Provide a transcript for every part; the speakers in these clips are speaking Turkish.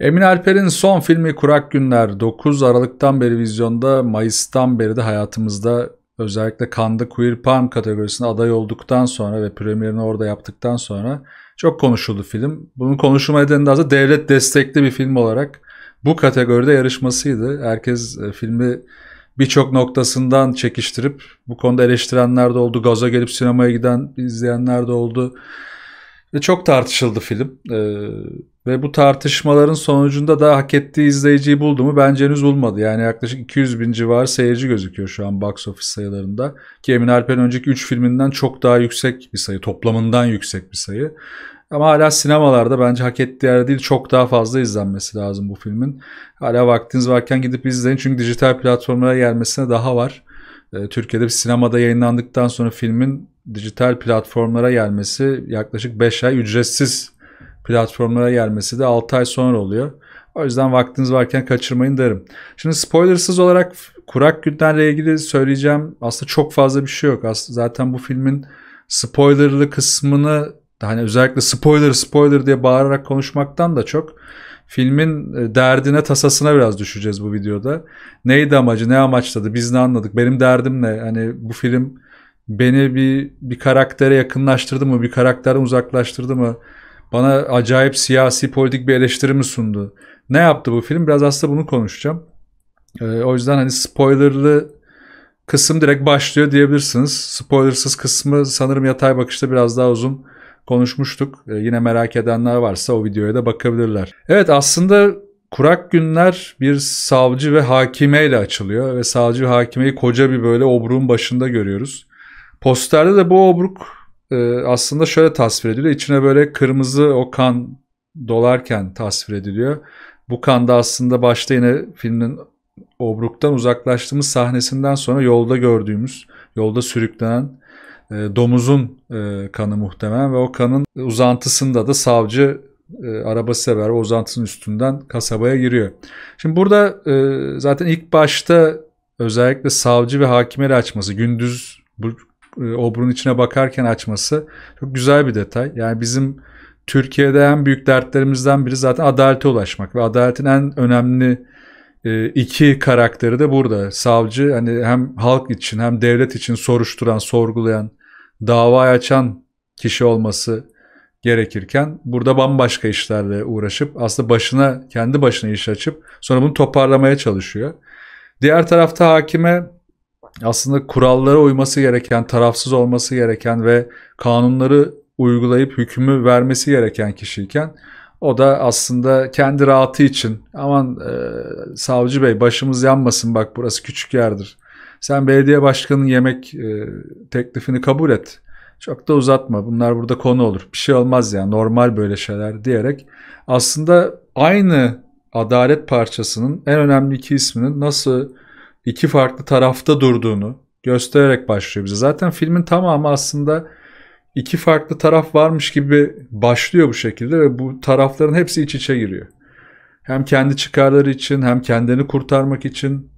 Emin Alper'in son filmi Kurak Günler 9 Aralık'tan beri vizyonda, Mayıs'tan beri de hayatımızda özellikle Kanda Queer Palm kategorisine aday olduktan sonra ve premierini orada yaptıktan sonra çok konuşuldu film. Bunun konuşulma nedeni de devlet destekli bir film olarak bu kategoride yarışmasıydı. Herkes e, filmi birçok noktasından çekiştirip bu konuda eleştirenler de oldu. Gaza gelip sinemaya giden izleyenler de oldu. Çok tartışıldı film e, ve bu tartışmaların sonucunda da hak ettiği izleyiciyi buldu mu bence henüz bulmadı. Yani yaklaşık 200 bin civarı seyirci gözüküyor şu an box office sayılarında. Ki Emin Alper'in önceki 3 filminden çok daha yüksek bir sayı, toplamından yüksek bir sayı. Ama hala sinemalarda bence hak ettiği yerde değil çok daha fazla izlenmesi lazım bu filmin. Hala vaktiniz varken gidip izleyin çünkü dijital platformlara gelmesine daha var. E, Türkiye'de bir sinemada yayınlandıktan sonra filmin dijital platformlara gelmesi yaklaşık 5 ay ücretsiz platformlara gelmesi de 6 ay sonra oluyor. O yüzden vaktiniz varken kaçırmayın derim. Şimdi spoilersız olarak Kurak Günler'le ilgili söyleyeceğim aslında çok fazla bir şey yok. Aslında zaten bu filmin spoilerlı kısmını hani özellikle spoiler spoiler diye bağırarak konuşmaktan da çok filmin e, derdine tasasına biraz düşeceğiz bu videoda. Neydi amacı, ne amaçladı, biz ne anladık, benim derdim ne? Hani bu film beni bir bir karaktere yakınlaştırdı mı, bir karakterden uzaklaştırdı mı? Bana acayip siyasi, politik bir eleştiri mi sundu? Ne yaptı bu film? Biraz aslında bunu konuşacağım. Ee, o yüzden hani spoilerlı kısım direkt başlıyor diyebilirsiniz. Spoilersız kısmı sanırım yatay bakışta biraz daha uzun konuşmuştuk. Ee, yine merak edenler varsa o videoya da bakabilirler. Evet aslında kurak günler bir savcı ve hakimeyle açılıyor ve savcı ve hakimeyi koca bir böyle obruğun başında görüyoruz. Posterde de bu obruk e, aslında şöyle tasvir ediliyor. İçine böyle kırmızı o kan dolarken tasvir ediliyor. Bu kan da aslında başta yine filmin obruktan uzaklaştığımız sahnesinden sonra yolda gördüğümüz, yolda sürüklenen ee, domuzun e, kanı muhtemelen ve o kanın uzantısında da savcı e, arabası beraber uzantısının üstünden kasabaya giriyor. Şimdi burada e, zaten ilk başta özellikle savcı ve hakimleri açması gündüz bu obrun içine bakarken açması çok güzel bir detay. Yani bizim Türkiye'de en büyük dertlerimizden biri zaten adalete ulaşmak ve adaletin en önemli iki karakteri de burada. Savcı hani hem halk için hem devlet için soruşturan, sorgulayan, dava açan kişi olması gerekirken burada bambaşka işlerle uğraşıp aslında başına kendi başına iş açıp sonra bunu toparlamaya çalışıyor. Diğer tarafta hakime aslında kurallara uyması gereken, tarafsız olması gereken ve kanunları uygulayıp hükmü vermesi gereken kişiyken o da aslında kendi rahatı için aman e, savcı bey başımız yanmasın bak burası küçük yerdir sen belediye başkanının yemek e, teklifini kabul et. Çok da uzatma. Bunlar burada konu olur. Bir şey olmaz yani. Normal böyle şeyler diyerek aslında aynı Adalet parçasının en önemli iki isminin nasıl iki farklı tarafta durduğunu göstererek başlıyor bize. Zaten filmin tamamı aslında iki farklı taraf varmış gibi başlıyor bu şekilde ve bu tarafların hepsi iç içe giriyor. Hem kendi çıkarları için hem kendini kurtarmak için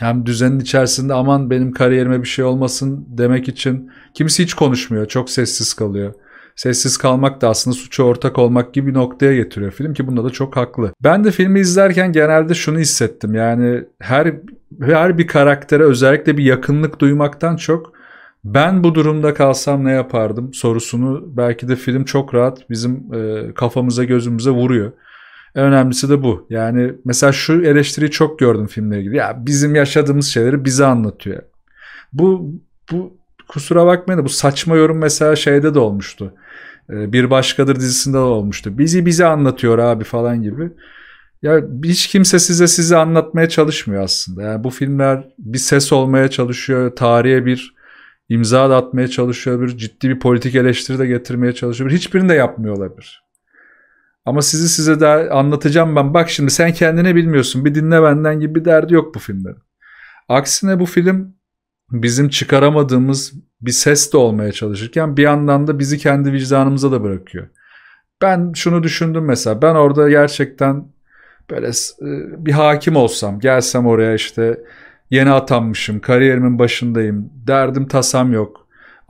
hem düzenin içerisinde aman benim kariyerime bir şey olmasın demek için kimisi hiç konuşmuyor. Çok sessiz kalıyor. Sessiz kalmak da aslında suça ortak olmak gibi bir noktaya getiriyor film ki bunda da çok haklı. Ben de filmi izlerken genelde şunu hissettim. Yani her her bir karaktere özellikle bir yakınlık duymaktan çok ben bu durumda kalsam ne yapardım sorusunu belki de film çok rahat bizim e, kafamıza gözümüze vuruyor. En önemlisi de bu. Yani mesela şu eleştiriyi çok gördüm filmle ilgili. Ya bizim yaşadığımız şeyleri bize anlatıyor. Bu bu kusura bakmayın da bu saçma yorum mesela şeyde de olmuştu. Ee, bir Başkadır dizisinde de olmuştu. Bizi bize anlatıyor abi falan gibi. Ya hiç kimse size sizi anlatmaya çalışmıyor aslında. Yani bu filmler bir ses olmaya çalışıyor. Tarihe bir imza da atmaya çalışıyor. Bir ciddi bir politik eleştiri de getirmeye çalışıyor. Hiçbirini de yapmıyor olabilir. Ama sizi size daha anlatacağım ben. Bak şimdi sen kendini bilmiyorsun. Bir dinle benden gibi bir derdi yok bu filmlerin. Aksine bu film bizim çıkaramadığımız bir ses de olmaya çalışırken bir yandan da bizi kendi vicdanımıza da bırakıyor. Ben şunu düşündüm mesela. Ben orada gerçekten böyle e, bir hakim olsam, gelsem oraya işte yeni atanmışım, kariyerimin başındayım, derdim tasam yok.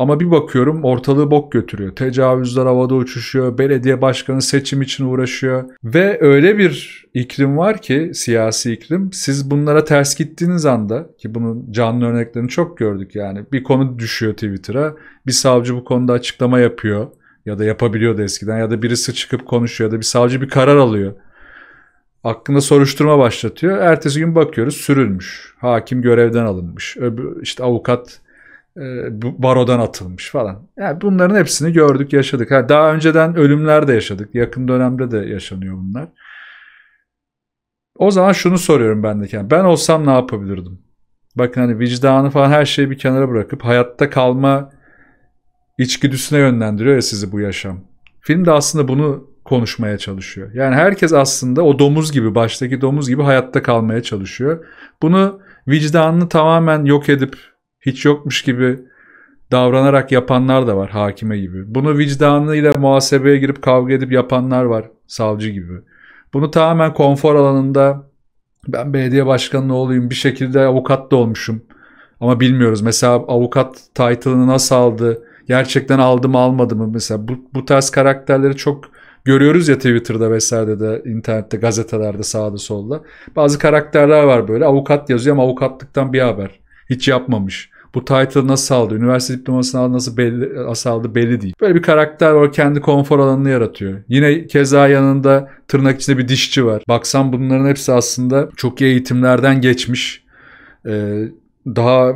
Ama bir bakıyorum ortalığı bok götürüyor. Tecavüzler havada uçuşuyor, belediye başkanı seçim için uğraşıyor. Ve öyle bir iklim var ki siyasi iklim siz bunlara ters gittiğiniz anda ki bunun canlı örneklerini çok gördük yani bir konu düşüyor Twitter'a bir savcı bu konuda açıklama yapıyor ya da yapabiliyordu eskiden ya da birisi çıkıp konuşuyor ya da bir savcı bir karar alıyor. Hakkında soruşturma başlatıyor. Ertesi gün bakıyoruz sürülmüş. Hakim görevden alınmış. Öbür, işte avukat e, barodan atılmış falan. Yani bunların hepsini gördük, yaşadık. Ha, daha önceden ölümler de yaşadık. Yakın dönemde de yaşanıyor bunlar. O zaman şunu soruyorum ben de kendime. Ben olsam ne yapabilirdim? Bakın hani vicdanı falan her şeyi bir kenara bırakıp hayatta kalma içgüdüsüne yönlendiriyor ya sizi bu yaşam. Film de aslında bunu konuşmaya çalışıyor. Yani herkes aslında o domuz gibi, baştaki domuz gibi hayatta kalmaya çalışıyor. Bunu vicdanını tamamen yok edip hiç yokmuş gibi davranarak yapanlar da var hakime gibi. Bunu vicdanıyla muhasebeye girip kavga edip yapanlar var savcı gibi. Bunu tamamen konfor alanında ben belediye başkanı olayım bir şekilde avukat da olmuşum. Ama bilmiyoruz mesela avukat title'ını nasıl aldı? Gerçekten aldı mı almadı mı? Mesela bu, bu tarz karakterleri çok görüyoruz ya Twitter'da vesairede de internette gazetelerde sağda solda. Bazı karakterler var böyle avukat yazıyor ama avukatlıktan bir haber. Hiç yapmamış. Bu title nasıl aldı? Üniversite diplomasını aldı nasıl belli, nasıl belli değil. Böyle bir karakter var kendi konfor alanını yaratıyor. Yine keza yanında tırnak içinde bir dişçi var. Baksan bunların hepsi aslında çok iyi eğitimlerden geçmiş. Ee, daha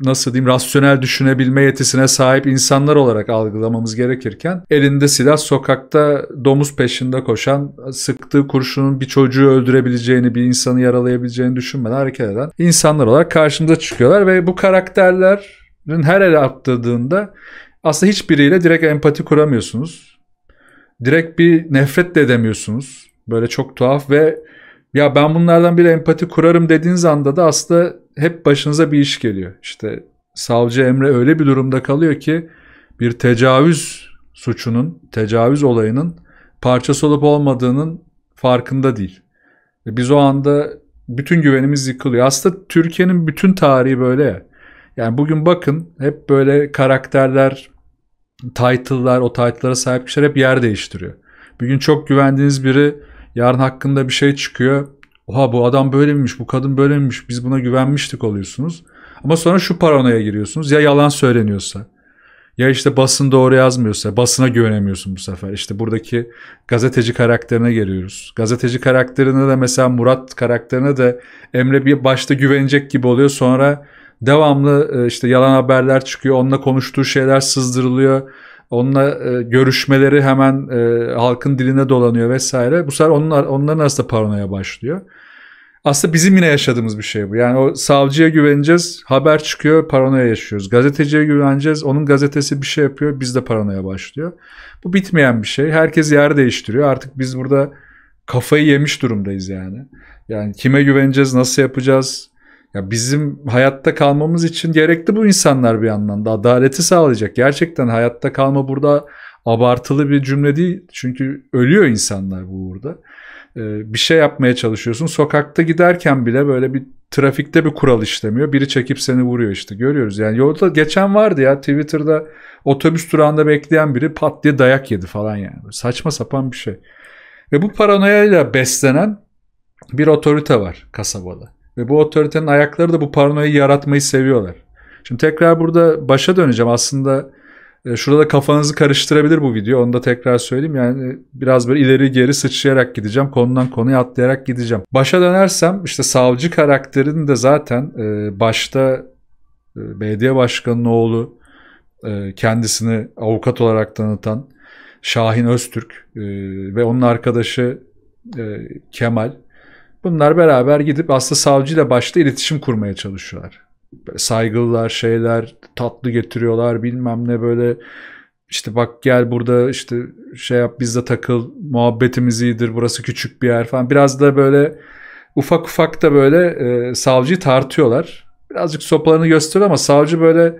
nasıl diyeyim rasyonel düşünebilme yetisine sahip insanlar olarak algılamamız gerekirken elinde silah sokakta domuz peşinde koşan sıktığı kurşunun bir çocuğu öldürebileceğini bir insanı yaralayabileceğini düşünmeden hareket eden insanlar olarak karşımıza çıkıyorlar ve bu karakterlerin her ele atladığında aslında hiçbiriyle direkt empati kuramıyorsunuz. Direkt bir nefret de edemiyorsunuz. Böyle çok tuhaf ve ya ben bunlardan bir empati kurarım dediğiniz anda da aslında hep başınıza bir iş geliyor. İşte savcı Emre öyle bir durumda kalıyor ki bir tecavüz suçunun, tecavüz olayının parçası olup olmadığının farkında değil. E, biz o anda bütün güvenimiz yıkılıyor. Aslında Türkiye'nin bütün tarihi böyle ya. Yani bugün bakın hep böyle karakterler, title'lar, o title'lara sahip kişiler hep yer değiştiriyor. Bir gün çok güvendiğiniz biri Yarın hakkında bir şey çıkıyor. Oha bu adam böyle miymiş, bu kadın böyle miymiş, biz buna güvenmiştik oluyorsunuz. Ama sonra şu paranoya giriyorsunuz. Ya yalan söyleniyorsa, ya işte basın doğru yazmıyorsa, basına güvenemiyorsun bu sefer. İşte buradaki gazeteci karakterine geliyoruz. Gazeteci karakterine de mesela Murat karakterine de Emre bir başta güvenecek gibi oluyor. Sonra devamlı e, işte yalan haberler çıkıyor. Onunla konuştuğu şeyler sızdırılıyor Onunla e, görüşmeleri hemen e, halkın diline dolanıyor vesaire. Bu sefer onlar onların arasında paranoya başlıyor. Aslında bizim yine yaşadığımız bir şey bu. Yani o savcıya güveneceğiz, haber çıkıyor, paranoya yaşıyoruz. Gazeteciye güveneceğiz, onun gazetesi bir şey yapıyor, biz de paranoya başlıyor. Bu bitmeyen bir şey. Herkes yer değiştiriyor. Artık biz burada kafayı yemiş durumdayız yani. Yani kime güveneceğiz, nasıl yapacağız, ya bizim hayatta kalmamız için gerekli bu insanlar bir anlamda. Adaleti sağlayacak. Gerçekten hayatta kalma burada abartılı bir cümle değil. Çünkü ölüyor insanlar bu burada. Ee, bir şey yapmaya çalışıyorsun. Sokakta giderken bile böyle bir trafikte bir kural işlemiyor. Biri çekip seni vuruyor işte görüyoruz. Yani yolda geçen vardı ya Twitter'da otobüs durağında bekleyen biri pat diye dayak yedi falan yani. Saçma sapan bir şey. Ve bu paranoyayla beslenen bir otorite var kasabada. Ve bu otoritenin ayakları da bu paranoyayı yaratmayı seviyorlar. Şimdi tekrar burada başa döneceğim. Aslında e, şurada kafanızı karıştırabilir bu video. Onu da tekrar söyleyeyim. Yani biraz böyle ileri geri sıçrayarak gideceğim. Konudan konuya atlayarak gideceğim. Başa dönersem işte savcı karakterini de zaten e, başta e, belediye başkanının oğlu kendisini avukat olarak tanıtan Şahin Öztürk ve onun arkadaşı Kemal Bunlar beraber gidip aslında savcıyla başta iletişim kurmaya çalışıyorlar. Böyle saygılılar şeyler tatlı getiriyorlar bilmem ne böyle işte bak gel burada işte şey yap bizde takıl muhabbetimiz iyidir burası küçük bir yer falan biraz da böyle ufak ufak da böyle e, savcıyı tartıyorlar. Birazcık sopalarını gösteriyor ama savcı böyle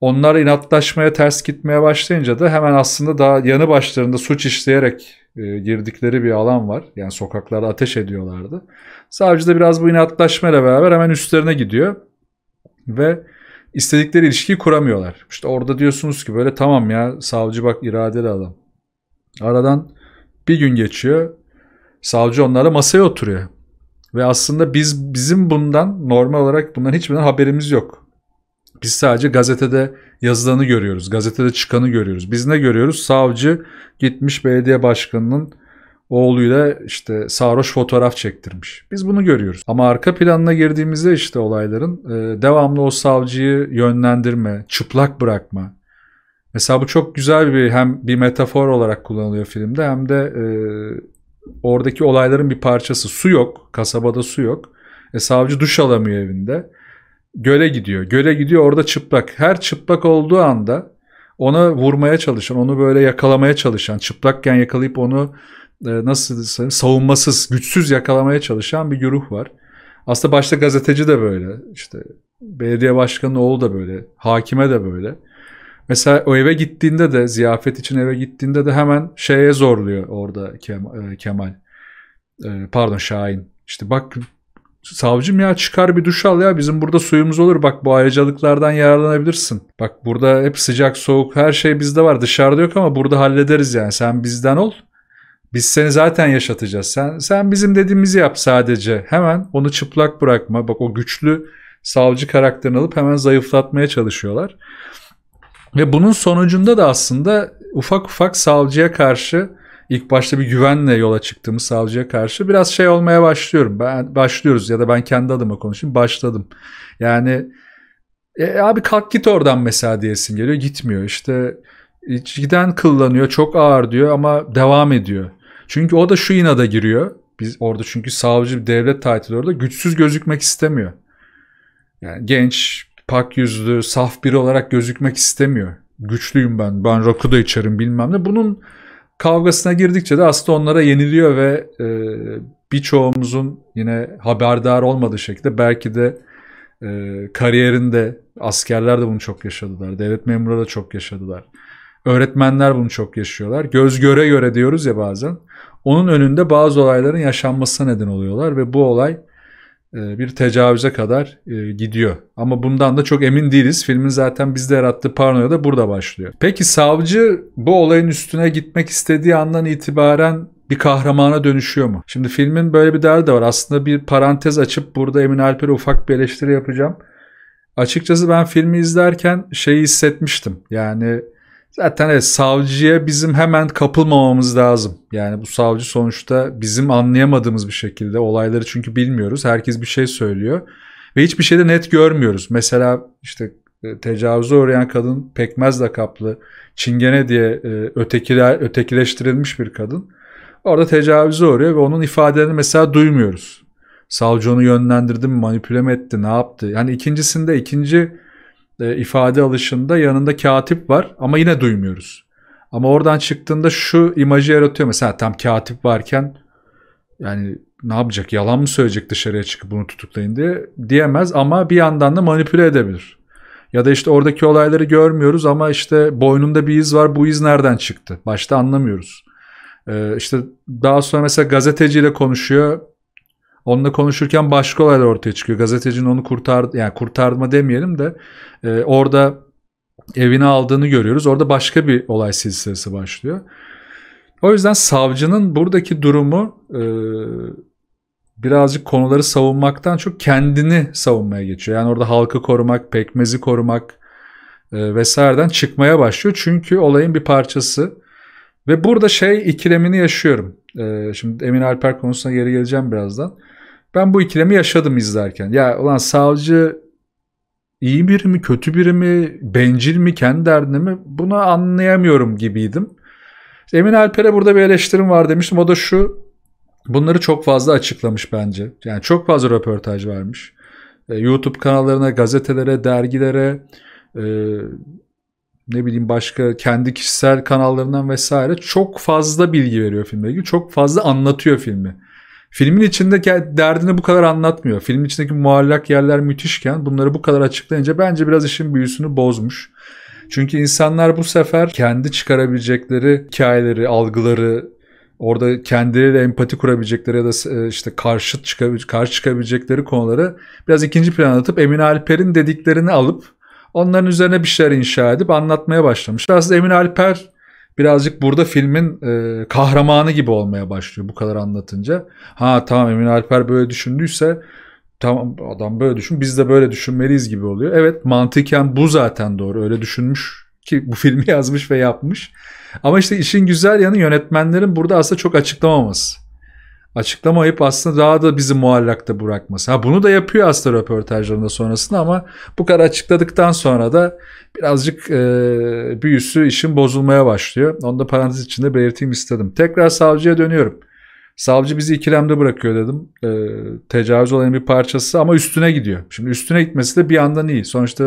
onlar inatlaşmaya ters gitmeye başlayınca da hemen aslında daha yanı başlarında suç işleyerek e, girdikleri bir alan var. Yani sokaklarda ateş ediyorlardı. Savcı da biraz bu inatlaşmayla beraber hemen üstlerine gidiyor. Ve istedikleri ilişkiyi kuramıyorlar. İşte orada diyorsunuz ki böyle tamam ya savcı bak iradeli adam. Aradan bir gün geçiyor. Savcı onlara masaya oturuyor. Ve aslında biz bizim bundan normal olarak bundan hiçbir haberimiz yok. Biz sadece gazetede yazılanı görüyoruz. Gazetede çıkanı görüyoruz. Biz ne görüyoruz? Savcı gitmiş belediye başkanının oğluyla işte sarhoş fotoğraf çektirmiş. Biz bunu görüyoruz. Ama arka planına girdiğimizde işte olayların e, devamlı o savcıyı yönlendirme, çıplak bırakma. Mesela bu çok güzel bir hem bir metafor olarak kullanılıyor filmde hem de e, oradaki olayların bir parçası. Su yok, kasabada su yok. E, savcı duş alamıyor evinde göle gidiyor. Göle gidiyor orada çıplak. Her çıplak olduğu anda ona vurmaya çalışan, onu böyle yakalamaya çalışan, çıplakken yakalayıp onu e, nasıl savunmasız, güçsüz yakalamaya çalışan bir güruh var. Aslında başta gazeteci de böyle işte belediye başkanının oğlu da böyle, hakime de böyle. Mesela o eve gittiğinde de ziyafet için eve gittiğinde de hemen şeye zorluyor orada e, Kemal. E, pardon Şahin. İşte bak Savcım ya çıkar bir duş al ya bizim burada suyumuz olur bak bu ayrıcalıklardan yararlanabilirsin. Bak burada hep sıcak soğuk her şey bizde var dışarıda yok ama burada hallederiz yani sen bizden ol. Biz seni zaten yaşatacağız. Sen sen bizim dediğimizi yap sadece. Hemen onu çıplak bırakma. Bak o güçlü savcı karakterini alıp hemen zayıflatmaya çalışıyorlar. Ve bunun sonucunda da aslında ufak ufak savcıya karşı ilk başta bir güvenle yola çıktığımız savcıya karşı biraz şey olmaya başlıyorum. Ben başlıyoruz ya da ben kendi adıma konuşayım başladım. Yani e, abi kalk git oradan mesela diyesin geliyor gitmiyor işte giden kıllanıyor çok ağır diyor ama devam ediyor. Çünkü o da şu inada giriyor. Biz orada çünkü savcı bir devlet title'ı orada güçsüz gözükmek istemiyor. Yani genç, pak yüzlü, saf biri olarak gözükmek istemiyor. Güçlüyüm ben, ben rakı da içerim bilmem ne. Bunun kavgasına girdikçe de aslında onlara yeniliyor ve e, birçoğumuzun yine haberdar olmadığı şekilde belki de e, kariyerinde askerler de bunu çok yaşadılar. Devlet memurları da çok yaşadılar. Öğretmenler bunu çok yaşıyorlar. Göz göre göre diyoruz ya bazen. Onun önünde bazı olayların yaşanmasına neden oluyorlar ve bu olay e, bir tecavüze kadar e, gidiyor. Ama bundan da çok emin değiliz. Filmin zaten bizde yarattığı paranoya da burada başlıyor. Peki savcı bu olayın üstüne gitmek istediği andan itibaren bir kahramana dönüşüyor mu? Şimdi filmin böyle bir derdi de var. Aslında bir parantez açıp burada Emin Alper'e ufak bir eleştiri yapacağım. Açıkçası ben filmi izlerken şeyi hissetmiştim. Yani Zaten evet, savcıya bizim hemen kapılmamamız lazım. Yani bu savcı sonuçta bizim anlayamadığımız bir şekilde olayları çünkü bilmiyoruz. Herkes bir şey söylüyor ve hiçbir şeyde net görmüyoruz. Mesela işte e, tecavüze uğrayan kadın pekmez kaplı, çingene diye e, ötekiler, ötekileştirilmiş bir kadın. Orada tecavüze uğruyor ve onun ifadelerini mesela duymuyoruz. Savcı onu yönlendirdi mi, manipüle mi etti, ne yaptı? Yani ikincisinde ikinci e, ifade alışında yanında katip var ama yine duymuyoruz. Ama oradan çıktığında şu imajı yaratıyor mesela tam katip varken yani ne yapacak yalan mı söyleyecek dışarıya çıkıp bunu tutuklayın diye diyemez ama bir yandan da manipüle edebilir. Ya da işte oradaki olayları görmüyoruz ama işte boynunda bir iz var bu iz nereden çıktı? Başta anlamıyoruz. Ee, işte daha sonra mesela gazeteciyle konuşuyor Onunla konuşurken başka olaylar ortaya çıkıyor. Gazetecinin onu kurtar yani kurtarma demeyelim de e, orada evine aldığını görüyoruz. Orada başka bir olay silsilesi başlıyor. O yüzden savcının buradaki durumu e, birazcık konuları savunmaktan çok kendini savunmaya geçiyor. Yani orada halkı korumak, pekmezi korumak e, vesaireden çıkmaya başlıyor. Çünkü olayın bir parçası. Ve burada şey ikilemini yaşıyorum. Ee, şimdi Emin Alper konusuna geri geleceğim birazdan. Ben bu ikilemi yaşadım izlerken. Ya ulan savcı iyi biri mi, kötü biri mi, bencil mi, kendi derdine mi bunu anlayamıyorum gibiydim. Emin Alper'e burada bir eleştirim var demiştim. O da şu, bunları çok fazla açıklamış bence. Yani çok fazla röportaj vermiş. Ee, YouTube kanallarına, gazetelere, dergilere, e, ne bileyim başka kendi kişisel kanallarından vesaire çok fazla bilgi veriyor filmle ilgili. Çok fazla anlatıyor filmi. Filmin içindeki derdini bu kadar anlatmıyor. Filmin içindeki muallak yerler müthişken bunları bu kadar açıklayınca bence biraz işin büyüsünü bozmuş. Çünkü insanlar bu sefer kendi çıkarabilecekleri hikayeleri, algıları, orada kendileriyle empati kurabilecekleri ya da e, işte karşı, karşı çıkabilecekleri konuları biraz ikinci plana atıp Emin Alper'in dediklerini alıp Onların üzerine bir şeyler inşa edip anlatmaya başlamış. Aslında Emin Alper birazcık burada filmin e, kahramanı gibi olmaya başlıyor bu kadar anlatınca. Ha tamam Emin Alper böyle düşündüyse tamam adam böyle düşün biz de böyle düşünmeliyiz gibi oluyor. Evet mantıken bu zaten doğru öyle düşünmüş ki bu filmi yazmış ve yapmış. Ama işte işin güzel yanı yönetmenlerin burada aslında çok açıklamaması. Açıklama yapıp aslında daha da bizi muallakta bırakması. Ha bunu da yapıyor aslında röportajlarında sonrasında ama bu kadar açıkladıktan sonra da birazcık e, büyüsü işin bozulmaya başlıyor. Onu da parantez içinde belirteyim istedim. Tekrar savcıya dönüyorum. Savcı bizi ikilemde bırakıyor dedim. E, tecavüz olayın bir parçası ama üstüne gidiyor. Şimdi üstüne gitmesi de bir yandan iyi. Sonuçta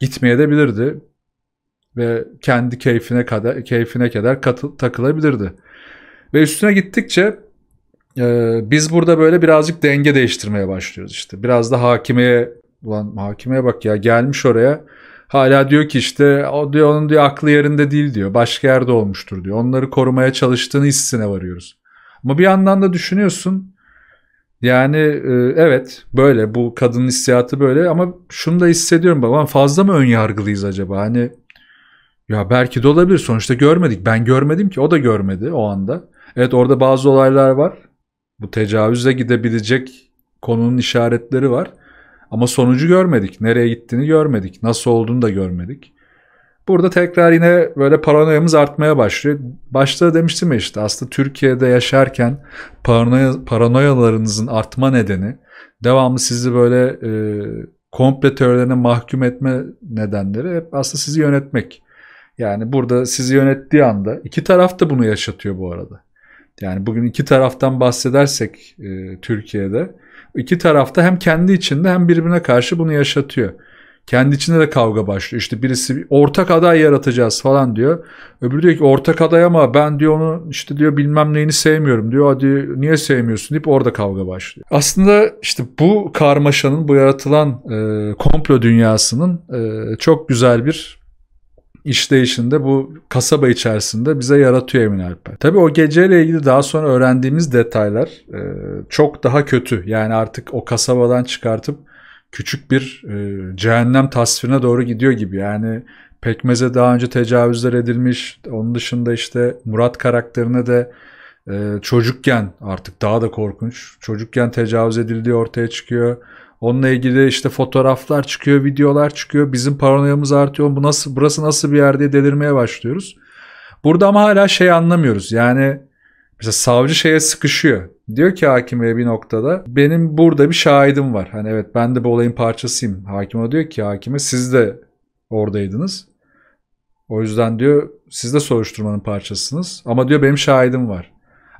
gitmeye de bilirdi ve kendi keyfine kadar keyfine kadar katıl, takılabilirdi. Ve üstüne gittikçe e, biz burada böyle birazcık denge değiştirmeye başlıyoruz işte. Biraz da hakimeye ulan hakimeye bak ya gelmiş oraya. Hala diyor ki işte o diyor onun diyor aklı yerinde değil diyor. Başka yerde olmuştur diyor. Onları korumaya çalıştığını hissine varıyoruz. Ama bir yandan da düşünüyorsun yani e, evet böyle bu kadının hissiyatı böyle ama şunu da hissediyorum babam fazla mı ön yargılıyız acaba? Hani ya belki de olabilir sonuçta görmedik. Ben görmedim ki o da görmedi o anda. Evet orada bazı olaylar var. Bu tecavüze gidebilecek konunun işaretleri var. Ama sonucu görmedik. Nereye gittiğini görmedik. Nasıl olduğunu da görmedik. Burada tekrar yine böyle paranoyamız artmaya başlıyor. Başta demiştim ya işte aslında Türkiye'de yaşarken paranoya, paranoyalarınızın artma nedeni devamlı sizi böyle e, komple teorilerine mahkum etme nedenleri hep aslında sizi yönetmek. Yani burada sizi yönettiği anda iki taraf da bunu yaşatıyor bu arada. Yani bugün iki taraftan bahsedersek e, Türkiye'de iki tarafta hem kendi içinde hem birbirine karşı bunu yaşatıyor. Kendi içinde de kavga başlıyor. İşte birisi ortak aday yaratacağız falan diyor. Öbürü diyor ki ortak aday ama ben diyor onu işte diyor bilmem neyini sevmiyorum diyor. Hadi niye sevmiyorsun deyip orada kavga başlıyor. Aslında işte bu karmaşanın bu yaratılan e, komplo dünyasının e, çok güzel bir işleyişinde bu kasaba içerisinde bize yaratıyor Emin Alper. Tabii o geceyle ilgili daha sonra öğrendiğimiz detaylar e, çok daha kötü. Yani artık o kasabadan çıkartıp küçük bir e, cehennem tasvirine doğru gidiyor gibi. Yani Pekmez'e daha önce tecavüzler edilmiş. Onun dışında işte Murat karakterine de e, çocukken artık daha da korkunç. Çocukken tecavüz edildiği ortaya çıkıyor. Onunla ilgili işte fotoğraflar çıkıyor, videolar çıkıyor. Bizim paranoyamız artıyor. Bu nasıl burası nasıl bir yerde delirmeye başlıyoruz. Burada ama hala şey anlamıyoruz. Yani mesela savcı şeye sıkışıyor. Diyor ki hakime bir noktada benim burada bir şahidim var. Hani evet ben de bu olayın parçasıyım. Hakime diyor ki hakime siz de oradaydınız. O yüzden diyor siz de soruşturmanın parçasınız. Ama diyor benim şahidim var.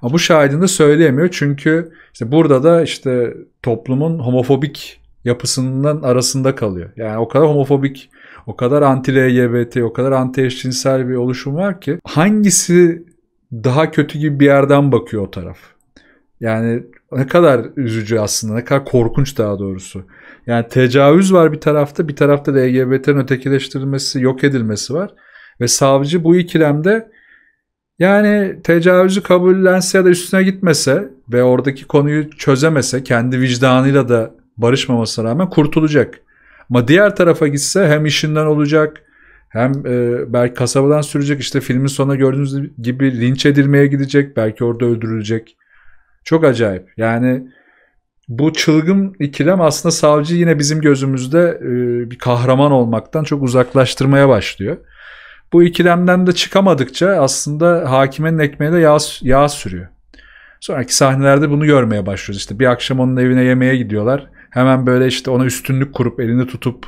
Ama bu şahidini de söyleyemiyor çünkü işte burada da işte toplumun homofobik yapısından arasında kalıyor. Yani o kadar homofobik, o kadar anti LGBT, o kadar anti eşcinsel bir oluşum var ki hangisi daha kötü gibi bir yerden bakıyor o taraf. Yani ne kadar üzücü aslında, ne kadar korkunç daha doğrusu. Yani tecavüz var bir tarafta, bir tarafta da LGBT'nin ötekileştirilmesi, yok edilmesi var. Ve savcı bu ikilemde yani tecavüzü kabullense ya da üstüne gitmese ve oradaki konuyu çözemese kendi vicdanıyla da barışmamasına rağmen kurtulacak. Ama diğer tarafa gitse hem işinden olacak hem e, belki kasabadan sürecek işte filmin sonuna gördüğünüz gibi linç edilmeye gidecek belki orada öldürülecek. Çok acayip yani bu çılgın ikilem aslında savcı yine bizim gözümüzde e, bir kahraman olmaktan çok uzaklaştırmaya başlıyor bu ikilemden de çıkamadıkça aslında hakimenin ekmeğine yağ, yağ sürüyor. Sonraki sahnelerde bunu görmeye başlıyoruz. İşte bir akşam onun evine yemeğe gidiyorlar. Hemen böyle işte ona üstünlük kurup elini tutup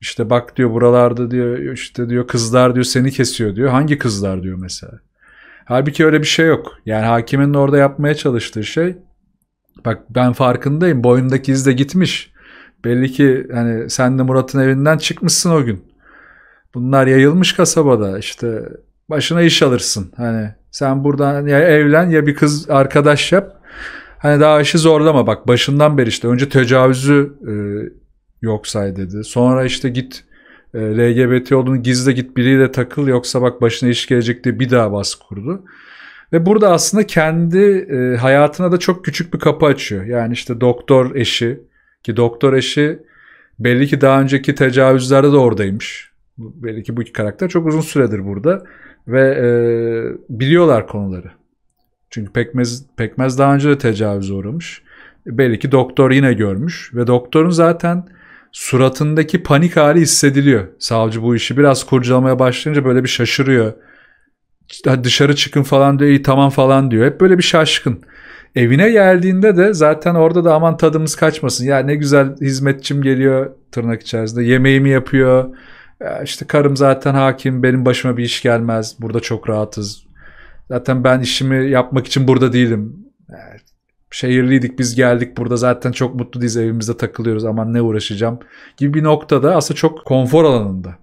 işte bak diyor buralarda diyor işte diyor kızlar diyor seni kesiyor diyor. Hangi kızlar diyor mesela. Halbuki öyle bir şey yok. Yani Hakime'nin orada yapmaya çalıştığı şey bak ben farkındayım boynundaki iz de gitmiş. Belli ki hani sen de Murat'ın evinden çıkmışsın o gün bunlar yayılmış kasabada işte başına iş alırsın. Hani sen buradan ya evlen ya bir kız arkadaş yap. Hani daha işi zorlama bak başından beri işte önce tecavüzü e, yok say dedi. Sonra işte git e, LGBT olduğunu gizle git biriyle takıl yoksa bak başına iş gelecek diye bir daha bas kurdu. Ve burada aslında kendi e, hayatına da çok küçük bir kapı açıyor. Yani işte doktor eşi ki doktor eşi belli ki daha önceki tecavüzlerde de oradaymış belli ki bu iki karakter çok uzun süredir burada ve e, biliyorlar konuları. Çünkü Pekmez, Pekmez daha önce de tecavüze uğramış. Belli ki doktor yine görmüş ve doktorun zaten suratındaki panik hali hissediliyor. Savcı bu işi biraz kurcalamaya başlayınca böyle bir şaşırıyor. Hadi dışarı çıkın falan diyor, iyi tamam falan diyor. Hep böyle bir şaşkın. Evine geldiğinde de zaten orada da aman tadımız kaçmasın. Ya ne güzel hizmetçim geliyor tırnak içerisinde. Yemeğimi yapıyor ya işte karım zaten hakim, benim başıma bir iş gelmez, burada çok rahatız. Zaten ben işimi yapmak için burada değilim. şehirliydik biz geldik burada zaten çok mutlu değiliz evimizde takılıyoruz Ama ne uğraşacağım gibi bir noktada aslında çok konfor alanında.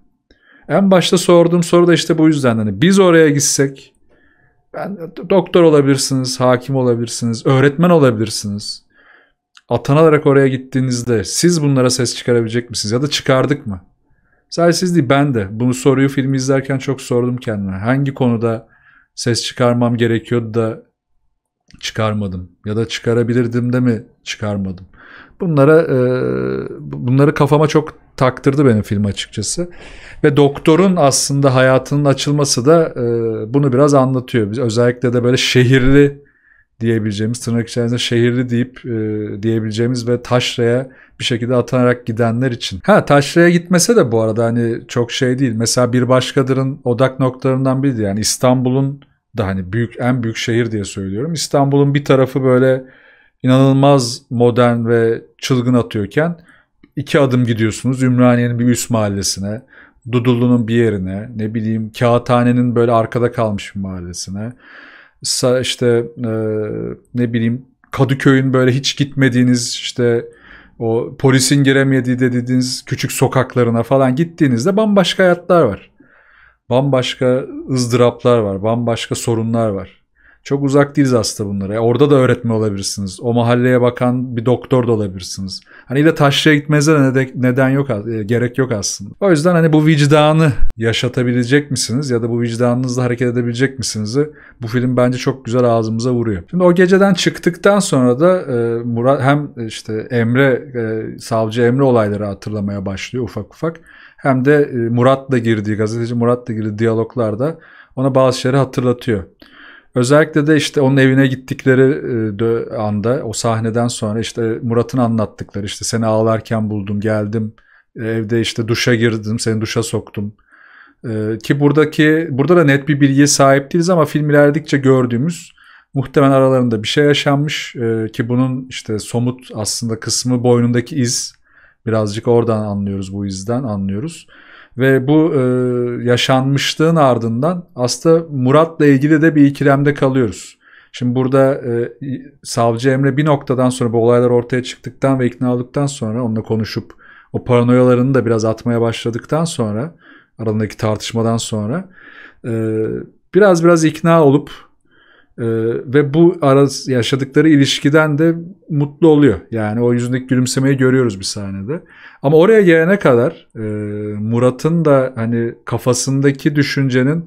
En başta sorduğum soru da işte bu yüzden hani biz oraya gitsek ben doktor olabilirsiniz, hakim olabilirsiniz, öğretmen olabilirsiniz. Atanarak oraya gittiğinizde siz bunlara ses çıkarabilecek misiniz ya da çıkardık mı? Sadece siz değil ben de. Bunu soruyu filmi izlerken çok sordum kendime. Hangi konuda ses çıkarmam gerekiyordu da çıkarmadım ya da çıkarabilirdim de mi çıkarmadım. Bunlara e, bunları kafama çok taktırdı benim film açıkçası. Ve doktorun aslında hayatının açılması da e, bunu biraz anlatıyor. özellikle de böyle şehirli diyebileceğimiz tırnak içerisinde şehirli deyip e, diyebileceğimiz ve taşraya bir şekilde atanarak gidenler için. Ha taşraya gitmese de bu arada hani çok şey değil. Mesela bir başkadırın odak noktalarından biriydi. Yani İstanbul'un da hani büyük en büyük şehir diye söylüyorum. İstanbul'un bir tarafı böyle inanılmaz modern ve çılgın atıyorken iki adım gidiyorsunuz Ümraniye'nin bir üst mahallesine, Dudullu'nun bir yerine, ne bileyim Kağıthane'nin böyle arkada kalmış bir mahallesine işte e, ne bileyim Kadıköy'ün böyle hiç gitmediğiniz işte o polisin giremediği dediğiniz küçük sokaklarına falan gittiğinizde bambaşka hayatlar var. Bambaşka ızdıraplar var, bambaşka sorunlar var. Çok uzak değiliz aslında bunlara. Yani orada da öğretmen olabilirsiniz. O mahalleye bakan bir doktor da olabilirsiniz. Hani ile taşraya gitmenize de neden yok, e, gerek yok aslında. O yüzden hani bu vicdanı yaşatabilecek misiniz ya da bu vicdanınızla hareket edebilecek misiniz? Bu film bence çok güzel ağzımıza vuruyor. Şimdi o geceden çıktıktan sonra da e, Murat hem e, işte Emre, savcı Emre olayları hatırlamaya başlıyor ufak ufak. Hem de Murat'la girdiği, gazeteci Murat'la girdiği diyaloglarda ona bazı şeyleri hatırlatıyor. Özellikle de işte onun evine gittikleri e, anda o sahneden sonra işte Murat'ın anlattıkları işte seni ağlarken buldum geldim e, evde işte duşa girdim seni duşa soktum. E, ki buradaki burada da net bir bilgiye sahip değiliz ama film ilerledikçe gördüğümüz muhtemelen aralarında bir şey yaşanmış ki bunun işte somut aslında kısmı boynundaki iz birazcık oradan anlıyoruz bu izden anlıyoruz. Ve bu e, yaşanmışlığın ardından aslında Murat'la ilgili de bir ikilemde kalıyoruz. Şimdi burada e, savcı Emre bir noktadan sonra bu olaylar ortaya çıktıktan ve ikna olduktan sonra onunla konuşup o paranoyalarını da biraz atmaya başladıktan sonra aralarındaki tartışmadan sonra e, biraz biraz ikna olup ee, ve bu aras yaşadıkları ilişkiden de mutlu oluyor. Yani o yüzündeki gülümsemeyi görüyoruz bir sahnede. Ama oraya gelene kadar e, Murat'ın da hani kafasındaki düşüncenin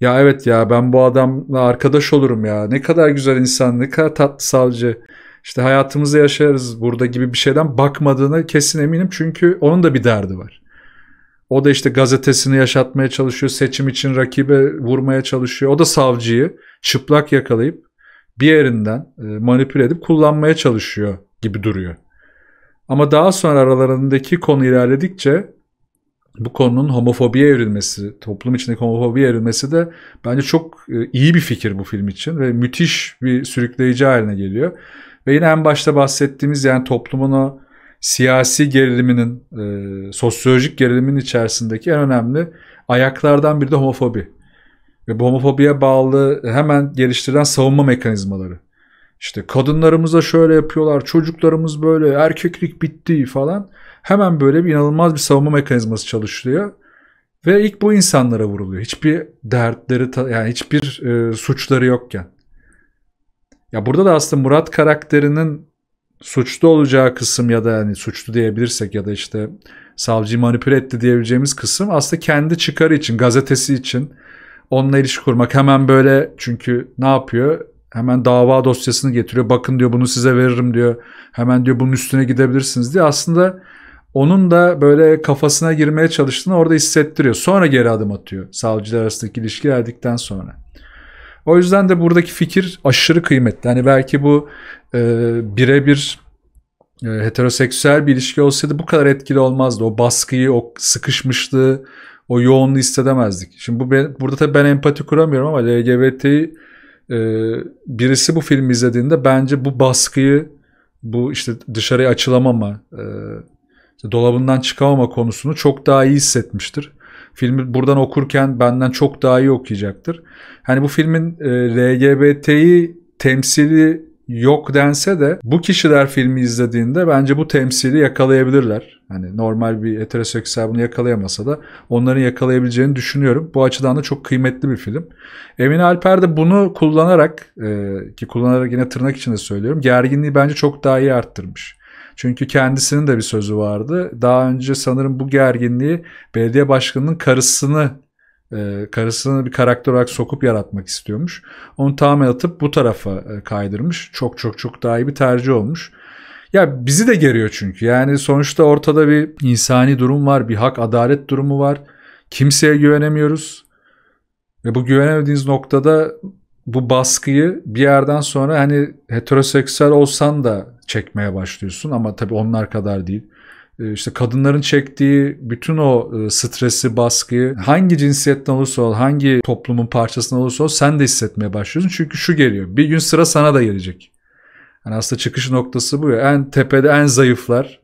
ya evet ya ben bu adamla arkadaş olurum ya ne kadar güzel insan ne kadar tatlı savcı işte hayatımızı yaşarız burada gibi bir şeyden bakmadığını kesin eminim çünkü onun da bir derdi var. O da işte gazetesini yaşatmaya çalışıyor. Seçim için rakibe vurmaya çalışıyor. O da savcıyı çıplak yakalayıp bir yerinden e, manipüle edip kullanmaya çalışıyor gibi duruyor. Ama daha sonra aralarındaki konu ilerledikçe bu konunun homofobiye evrilmesi, toplum içindeki homofobiye evrilmesi de bence çok e, iyi bir fikir bu film için ve müthiş bir sürükleyici haline geliyor. Ve yine en başta bahsettiğimiz yani toplumun o siyasi geriliminin, e, sosyolojik gerilimin içerisindeki en önemli ayaklardan biri de homofobi. Ve bu homofobiye bağlı hemen geliştirilen savunma mekanizmaları. İşte kadınlarımıza şöyle yapıyorlar, çocuklarımız böyle, erkeklik bitti falan. Hemen böyle bir inanılmaz bir savunma mekanizması çalışılıyor. Ve ilk bu insanlara vuruluyor. Hiçbir dertleri, yani hiçbir e, suçları yokken. Ya burada da aslında Murat karakterinin suçlu olacağı kısım ya da yani suçlu diyebilirsek ya da işte savcıyı manipüle etti diyebileceğimiz kısım aslında kendi çıkarı için, gazetesi için onunla ilişki kurmak. Hemen böyle çünkü ne yapıyor? Hemen dava dosyasını getiriyor. Bakın diyor bunu size veririm diyor. Hemen diyor bunun üstüne gidebilirsiniz diye. Aslında onun da böyle kafasına girmeye çalıştığını orada hissettiriyor. Sonra geri adım atıyor savcılar arasındaki ilişki geldikten sonra. O yüzden de buradaki fikir aşırı kıymetli. Hani belki bu e, birebir e, heteroseksüel bir ilişki olsaydı bu kadar etkili olmazdı. O baskıyı, o sıkışmışlığı, o yoğunluğu hissedemezdik. Şimdi bu ben, burada tabii ben empati kuramıyorum ama LGBT e, birisi bu filmi izlediğinde bence bu baskıyı, bu işte dışarıya açılamama, e, işte dolabından çıkamama konusunu çok daha iyi hissetmiştir filmi buradan okurken benden çok daha iyi okuyacaktır. Hani bu filmin e, LGBT'yi temsili yok dense de bu kişiler filmi izlediğinde bence bu temsili yakalayabilirler. Hani normal bir heteroseksüel bunu yakalayamasa da onların yakalayabileceğini düşünüyorum. Bu açıdan da çok kıymetli bir film. Emine Alper de bunu kullanarak e, ki kullanarak yine tırnak içinde söylüyorum gerginliği bence çok daha iyi arttırmış. Çünkü kendisinin de bir sözü vardı. Daha önce sanırım bu gerginliği belediye başkanının karısını e, karısını bir karakter olarak sokup yaratmak istiyormuş. Onu tamamen atıp bu tarafa e, kaydırmış. Çok çok çok daha iyi bir tercih olmuş. Ya bizi de geriyor çünkü. Yani sonuçta ortada bir insani durum var, bir hak adalet durumu var. Kimseye güvenemiyoruz. Ve bu güvenemediğiniz noktada bu baskıyı bir yerden sonra hani heteroseksüel olsan da çekmeye başlıyorsun ama tabii onlar kadar değil. Ee, işte kadınların çektiği bütün o e, stresi, baskıyı hangi cinsiyetten olursa ol, hangi toplumun parçasından olursa ol sen de hissetmeye başlıyorsun. Çünkü şu geliyor. Bir gün sıra sana da gelecek. Yani aslında çıkış noktası bu ya. En tepede en zayıflar,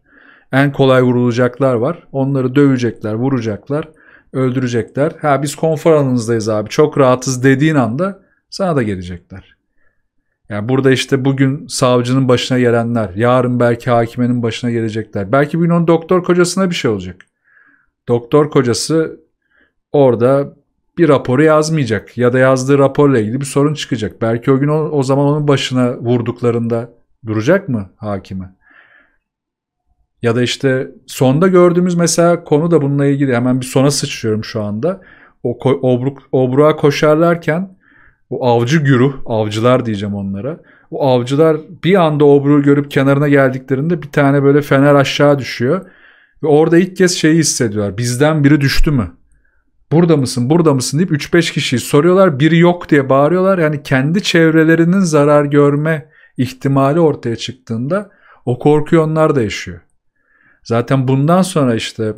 en kolay vurulacaklar var. Onları dövecekler, vuracaklar, öldürecekler. Ha biz konfor alanınızdayız abi çok rahatız dediğin anda sana da gelecekler. Yani burada işte bugün savcının başına gelenler, yarın belki hakimenin başına gelecekler. Belki bir gün onun doktor kocasına bir şey olacak. Doktor kocası orada bir raporu yazmayacak ya da yazdığı raporla ilgili bir sorun çıkacak. Belki o gün o, o zaman onun başına vurduklarında duracak mı hakime? Ya da işte sonda gördüğümüz mesela konu da bununla ilgili hemen bir sona sıçrıyorum şu anda. O obruk, obruğa koşarlarken o avcı güruh, avcılar diyeceğim onlara. O avcılar bir anda obruğu görüp kenarına geldiklerinde bir tane böyle fener aşağı düşüyor. Ve orada ilk kez şeyi hissediyorlar. Bizden biri düştü mü? Burada mısın, burada mısın deyip 3-5 kişiyi soruyorlar. Biri yok diye bağırıyorlar. Yani kendi çevrelerinin zarar görme ihtimali ortaya çıktığında o korkuyu onlar da yaşıyor. Zaten bundan sonra işte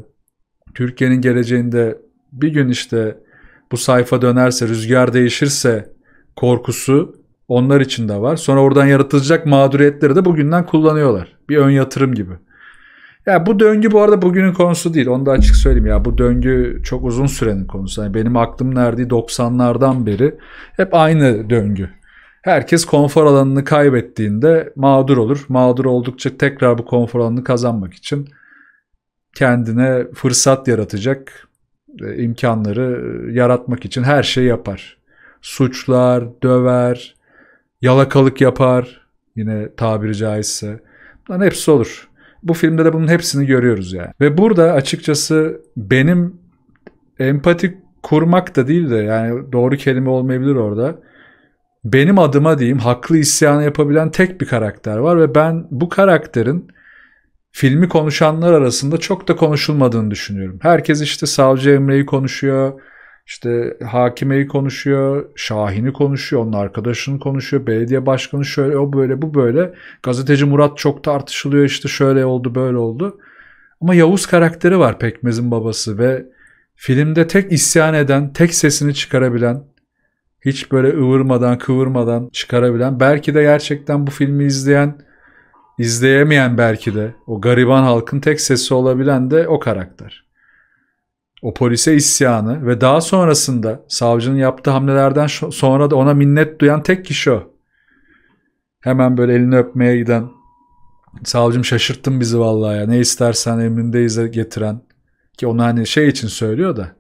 Türkiye'nin geleceğinde bir gün işte bu sayfa dönerse, rüzgar değişirse korkusu onlar için de var. Sonra oradan yaratılacak mağduriyetleri de bugünden kullanıyorlar. Bir ön yatırım gibi. Ya bu döngü bu arada bugünün konusu değil. Onu da açık söyleyeyim. Ya bu döngü çok uzun sürenin konusu. Yani benim aklım nerede 90'lardan beri hep aynı döngü. Herkes konfor alanını kaybettiğinde mağdur olur. Mağdur oldukça tekrar bu konfor alanını kazanmak için kendine fırsat yaratacak e, imkanları e, yaratmak için her şeyi yapar suçlar, döver, yalakalık yapar yine tabiri caizse. Bunların hepsi olur. Bu filmde de bunun hepsini görüyoruz yani. Ve burada açıkçası benim empati kurmak da değil de yani doğru kelime olmayabilir orada. Benim adıma diyeyim haklı isyanı yapabilen tek bir karakter var ve ben bu karakterin filmi konuşanlar arasında çok da konuşulmadığını düşünüyorum. Herkes işte Savcı Emre'yi konuşuyor, işte hakimeyi konuşuyor, Şahin'i konuşuyor, onun arkadaşını konuşuyor, belediye başkanı şöyle o böyle bu böyle. Gazeteci Murat çok tartışılıyor işte şöyle oldu böyle oldu. Ama Yavuz karakteri var Pekmez'in babası ve filmde tek isyan eden, tek sesini çıkarabilen, hiç böyle ıvırmadan kıvırmadan çıkarabilen belki de gerçekten bu filmi izleyen izleyemeyen belki de o gariban halkın tek sesi olabilen de o karakter o polise isyanı ve daha sonrasında savcının yaptığı hamlelerden sonra da ona minnet duyan tek kişi o. Hemen böyle elini öpmeye giden savcım şaşırttın bizi vallahi ya ne istersen emrindeyiz getiren ki onu hani şey için söylüyor da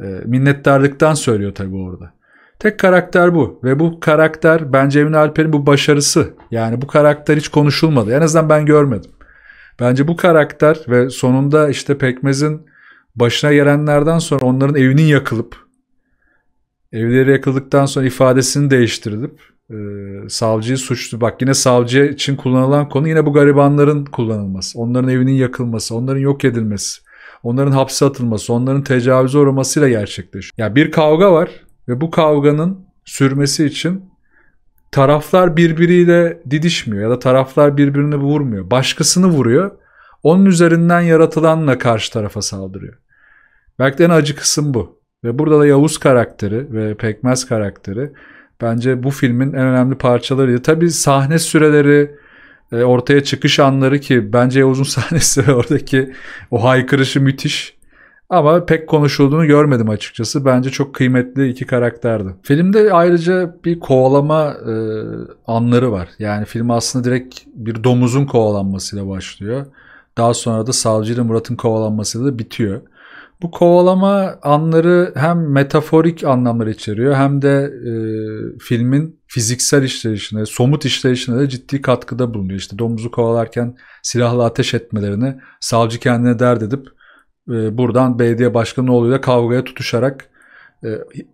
e, minnettarlıktan söylüyor tabii orada. Tek karakter bu ve bu karakter bence Emin Alper'in bu başarısı. Yani bu karakter hiç konuşulmadı. En azından ben görmedim. Bence bu karakter ve sonunda işte Pekmez'in başına gelenlerden sonra onların evinin yakılıp evleri yakıldıktan sonra ifadesini değiştirilip e, savcıyı suçlu bak yine savcı için kullanılan konu yine bu garibanların kullanılması. Onların evinin yakılması, onların yok edilmesi, onların hapse atılması, onların tecavüze uğramasıyla gerçekleşiyor. Ya yani bir kavga var ve bu kavganın sürmesi için taraflar birbiriyle didişmiyor ya da taraflar birbirini vurmuyor. Başkasını vuruyor. Onun üzerinden yaratılanla karşı tarafa saldırıyor. Belki de en acı kısım bu. Ve burada da Yavuz karakteri ve Pekmez karakteri bence bu filmin en önemli parçalarıydı. Tabii sahne süreleri, e, ortaya çıkış anları ki bence Yavuz'un sahnesi ve oradaki o haykırışı müthiş. Ama pek konuşulduğunu görmedim açıkçası. Bence çok kıymetli iki karakterdi. Filmde ayrıca bir kovalama e, anları var. Yani film aslında direkt bir domuzun kovalanmasıyla başlıyor. Daha sonra da savcıyla Murat'ın kovalanmasıyla da bitiyor. Bu kovalama anları hem metaforik anlamlar içeriyor hem de e, filmin fiziksel işleyişine, somut işleyişine de ciddi katkıda bulunuyor. İşte domuzu kovalarken silahla ateş etmelerini savcı kendine dert edip e, buradan belediye başkanı oluyor da kavgaya tutuşarak e,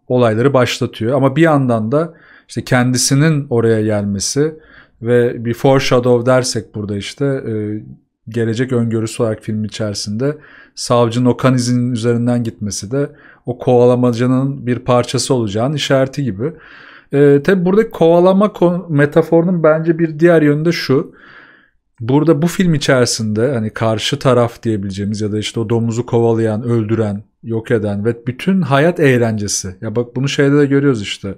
olayları başlatıyor. Ama bir yandan da işte kendisinin oraya gelmesi ve bir foreshadow dersek burada işte e, gelecek öngörüsü olarak film içerisinde savcının o kan izinin üzerinden gitmesi de o kovalamacanın bir parçası olacağının işareti gibi. E, tabi buradaki kovalama metaforunun bence bir diğer yönü de şu. Burada bu film içerisinde hani karşı taraf diyebileceğimiz ya da işte o domuzu kovalayan, öldüren, yok eden ve bütün hayat eğlencesi. Ya bak bunu şeyde de görüyoruz işte.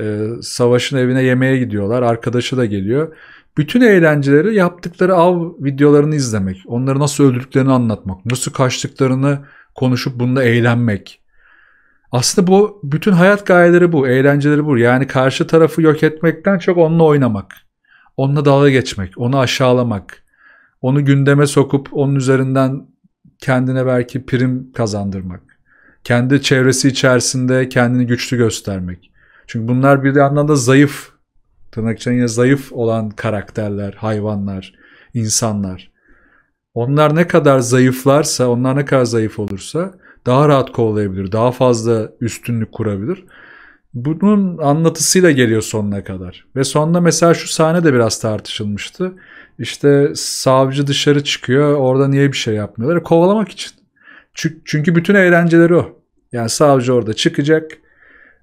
E, Savaş'ın evine yemeğe gidiyorlar. Arkadaşı da geliyor. Bütün eğlenceleri yaptıkları av videolarını izlemek. Onları nasıl öldürdüklerini anlatmak. Nasıl kaçtıklarını konuşup bunda eğlenmek. Aslında bu bütün hayat gayeleri bu, eğlenceleri bu. Yani karşı tarafı yok etmekten çok onunla oynamak. Onunla dalga geçmek, onu aşağılamak. Onu gündeme sokup onun üzerinden kendine belki prim kazandırmak. Kendi çevresi içerisinde kendini güçlü göstermek. Çünkü bunlar bir yandan da zayıf, tırnak içinde zayıf olan karakterler, hayvanlar, insanlar. Onlar ne kadar zayıflarsa, onlar ne kadar zayıf olursa daha rahat kovalayabilir, daha fazla üstünlük kurabilir. Bunun anlatısıyla geliyor sonuna kadar. Ve sonunda mesela şu sahne de biraz tartışılmıştı. İşte savcı dışarı çıkıyor, orada niye bir şey yapmıyorlar? Kovalamak için. Çünkü bütün eğlenceleri o. Yani savcı orada çıkacak,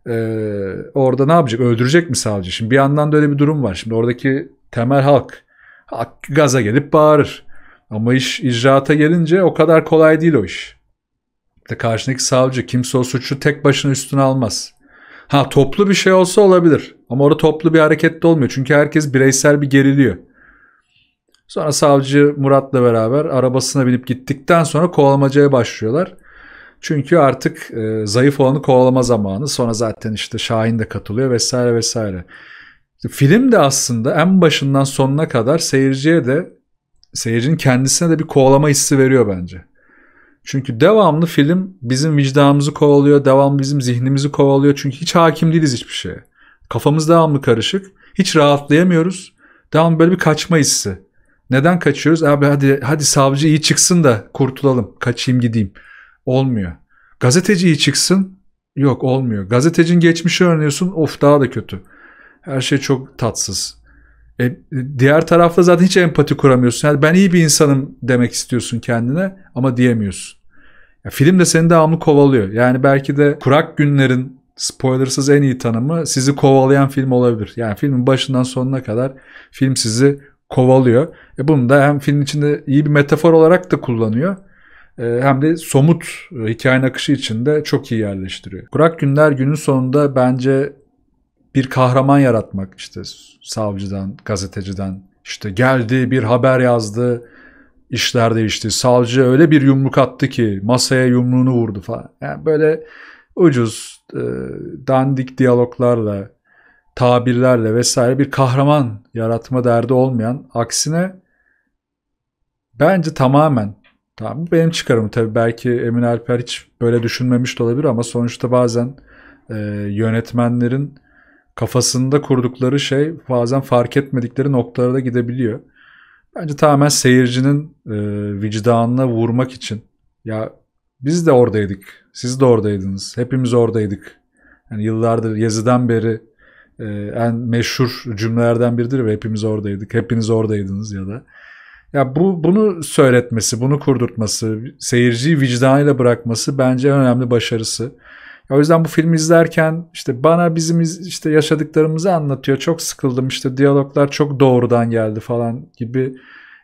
ee, orada ne yapacak? Öldürecek mi savcı? Şimdi bir yandan da öyle bir durum var. Şimdi oradaki temel halk, halk gaza gelip bağırır. Ama iş icraata gelince o kadar kolay değil o iş. İşte karşındaki savcı kimse o suçu tek başına üstüne almaz. Ha toplu bir şey olsa olabilir. Ama orada toplu bir hareket de olmuyor. Çünkü herkes bireysel bir geriliyor. Sonra savcı Murat'la beraber arabasına binip gittikten sonra kovalamacaya başlıyorlar. Çünkü artık e, zayıf olanı kovalama zamanı. Sonra zaten işte Şahin de katılıyor vesaire vesaire. Film de aslında en başından sonuna kadar seyirciye de seyircinin kendisine de bir kovalama hissi veriyor bence. Çünkü devamlı film bizim vicdanımızı kovalıyor, devamlı bizim zihnimizi kovalıyor. Çünkü hiç hakim değiliz hiçbir şeye. Kafamız devamlı karışık. Hiç rahatlayamıyoruz. Devamlı böyle bir kaçma hissi. Neden kaçıyoruz? Abi hadi hadi savcı iyi çıksın da kurtulalım. Kaçayım gideyim. Olmuyor. Gazeteciyi çıksın. Yok olmuyor. Gazetecin geçmişi öğreniyorsun. Of daha da kötü. Her şey çok tatsız. E, diğer tarafta zaten hiç empati kuramıyorsun. Yani ben iyi bir insanım demek istiyorsun kendine ama diyemiyorsun. Ya, film de seni devamlı kovalıyor. Yani belki de kurak günlerin spoilersız en iyi tanımı sizi kovalayan film olabilir. Yani filmin başından sonuna kadar film sizi kovalıyor. E bunu da hem film içinde iyi bir metafor olarak da kullanıyor ee, hem de somut e, hikayenin akışı içinde çok iyi yerleştiriyor. Kurak Günler günün sonunda bence bir kahraman yaratmak işte savcıdan, gazeteciden işte geldi bir haber yazdı işler değişti. Savcı öyle bir yumruk attı ki masaya yumruğunu vurdu falan. Yani böyle ucuz e, dandik diyaloglarla tabirlerle vesaire bir kahraman yaratma derdi olmayan aksine bence tamamen Tamam bu benim çıkarım tabii. Belki Emin Alper hiç böyle düşünmemiş de olabilir ama sonuçta bazen e, yönetmenlerin kafasında kurdukları şey bazen fark etmedikleri noktalara da gidebiliyor. Bence tamamen seyircinin e, vicdanına vurmak için ya biz de oradaydık, siz de oradaydınız, hepimiz oradaydık. Yani yıllardır Yazı'dan beri e, en meşhur cümlelerden biridir ve hepimiz oradaydık, hepiniz oradaydınız ya da ya bu bunu söyletmesi, bunu kurdurtması, seyirciyi vicdanıyla bırakması bence en önemli başarısı. O yüzden bu filmi izlerken işte bana bizim işte yaşadıklarımızı anlatıyor. Çok sıkıldım işte diyaloglar çok doğrudan geldi falan gibi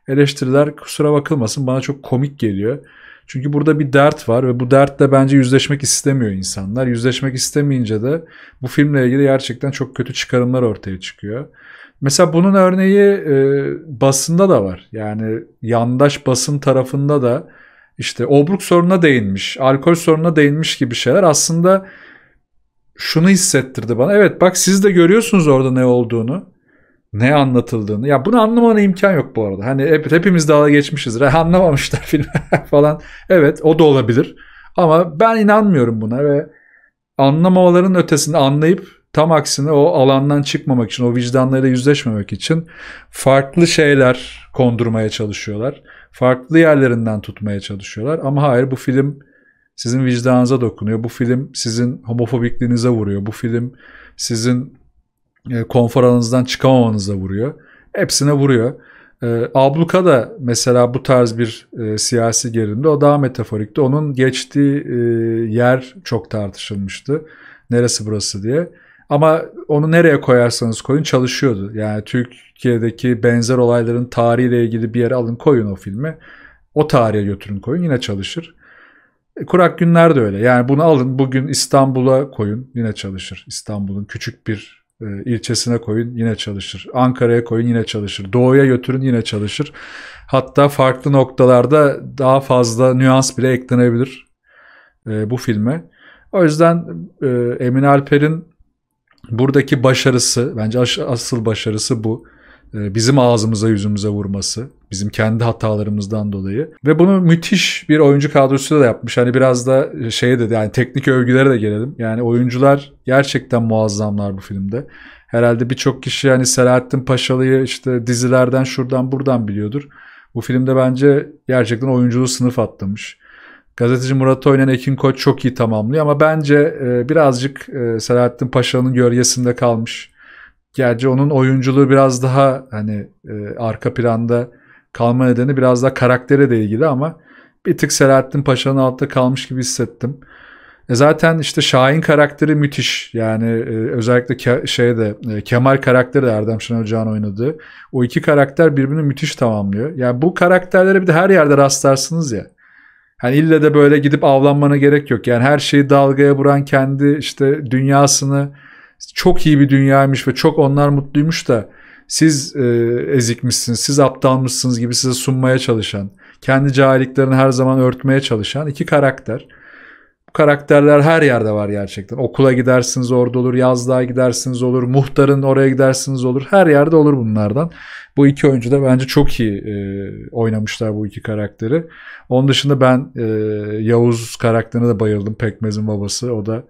eleştiriler kusura bakılmasın bana çok komik geliyor. Çünkü burada bir dert var ve bu dertle bence yüzleşmek istemiyor insanlar. Yüzleşmek istemeyince de bu filmle ilgili gerçekten çok kötü çıkarımlar ortaya çıkıyor. Mesela bunun örneği e, basında da var. Yani yandaş basın tarafında da işte obruk soruna değinmiş, alkol soruna değinmiş gibi şeyler aslında şunu hissettirdi bana. Evet bak siz de görüyorsunuz orada ne olduğunu, ne anlatıldığını. Ya bunu anlamana imkan yok bu arada. Hani hep, hepimiz daha geçmişiz. Anlamamışlar film falan. Evet o da olabilir. Ama ben inanmıyorum buna ve anlamamaların ötesinde anlayıp Tam aksine o alandan çıkmamak için, o vicdanlarıyla yüzleşmemek için farklı şeyler kondurmaya çalışıyorlar. Farklı yerlerinden tutmaya çalışıyorlar. Ama hayır bu film sizin vicdanınıza dokunuyor. Bu film sizin homofobikliğinize vuruyor. Bu film sizin e, konfor alanınızdan çıkamamanıza vuruyor. Hepsine vuruyor. E, Abluka da mesela bu tarz bir e, siyasi gerilimde o daha metaforikti. Onun geçtiği e, yer çok tartışılmıştı. Neresi burası diye. Ama onu nereye koyarsanız koyun çalışıyordu. Yani Türkiye'deki benzer olayların tarihiyle ilgili bir yere alın koyun o filmi. O tarihe götürün koyun yine çalışır. E, Kurak günler de öyle. Yani bunu alın bugün İstanbul'a koyun yine çalışır. İstanbul'un küçük bir e, ilçesine koyun yine çalışır. Ankara'ya koyun yine çalışır. Doğu'ya götürün yine çalışır. Hatta farklı noktalarda daha fazla nüans bile eklenebilir e, bu filme. O yüzden e, Emin Alper'in buradaki başarısı bence as- asıl başarısı bu. Ee, bizim ağzımıza yüzümüze vurması. Bizim kendi hatalarımızdan dolayı. Ve bunu müthiş bir oyuncu kadrosuyla da yapmış. Hani biraz da e, şeye dedi yani teknik övgülere de gelelim. Yani oyuncular gerçekten muazzamlar bu filmde. Herhalde birçok kişi hani Selahattin Paşalı'yı işte dizilerden şuradan buradan biliyordur. Bu filmde bence gerçekten oyunculuğu sınıf atlamış. Gazeteci Murat oynayan Ekin Koç çok iyi tamamlıyor ama bence e, birazcık e, Selahattin Paşa'nın gölgesinde kalmış. Gerçi onun oyunculuğu biraz daha hani e, arka planda kalma nedeni biraz daha karaktere de ilgili ama bir tık Selahattin Paşa'nın altta kalmış gibi hissettim. E zaten işte Şahin karakteri müthiş. Yani e, özellikle ke- şeyde e, Kemal karakteri de Erdem Şener Can oynadığı. O iki karakter birbirini müthiş tamamlıyor. Yani bu karakterlere bir de her yerde rastlarsınız ya. Hani ille de böyle gidip avlanmana gerek yok. Yani her şeyi dalgaya vuran kendi işte dünyasını çok iyi bir dünyaymış ve çok onlar mutluymuş da siz e, ezikmişsiniz, siz aptalmışsınız gibi size sunmaya çalışan, kendi cahilliklerini her zaman örtmeye çalışan iki karakter karakterler her yerde var gerçekten. Okula gidersiniz orada olur, yazlığa gidersiniz olur, muhtarın oraya gidersiniz olur. Her yerde olur bunlardan. Bu iki oyuncu da bence çok iyi e, oynamışlar bu iki karakteri. Onun dışında ben e, Yavuz karakterine de bayıldım. Pekmez'in babası. O da